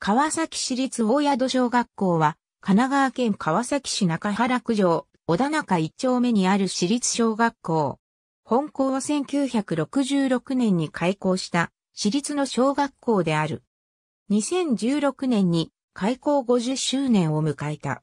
川崎市立大宿小学校は、神奈川県川崎市中原区城、小田中一丁目にある市立小学校。本校は1966年に開校した私立の小学校である。2016年に開校50周年を迎えた。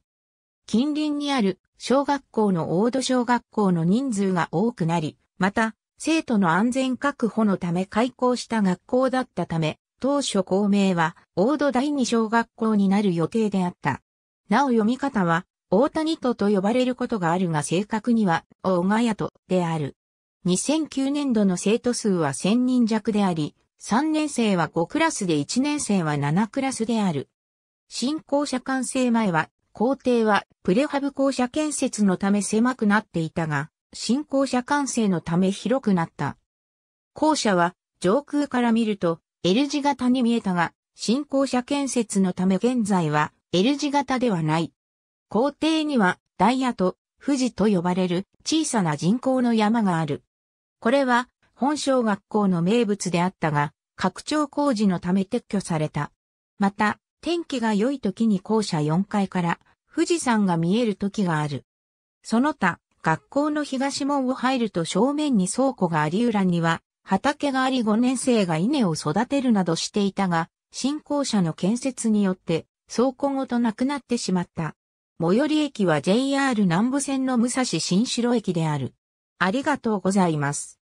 近隣にある小学校の大戸小学校の人数が多くなり、また生徒の安全確保のため開校した学校だったため、当初校名は、大戸第二小学校になる予定であった。なお読み方は、大谷とと呼ばれることがあるが正確には、大ヶ谷とである。2009年度の生徒数は1000人弱であり、3年生は5クラスで1年生は7クラスである。新校舎完成前は、校庭はプレハブ校舎建設のため狭くなっていたが、新校舎完成のため広くなった。校舎は上空から見ると L 字型に見えたが、新校舎建設のため現在は L 字型ではない。校庭にはダイヤと富士と呼ばれる小さな人工の山がある。これは本小学校の名物であったが、拡張工事のため撤去された。また、天気が良い時に校舎4階から富士山が見える時がある。その他、学校の東門を入ると正面に倉庫があり裏には畑があり5年生が稲を育てるなどしていたが、新校舎の建設によって倉庫ごとなくなってしまった。最寄り駅は JR 南部線の武蔵新城駅である。ありがとうございます。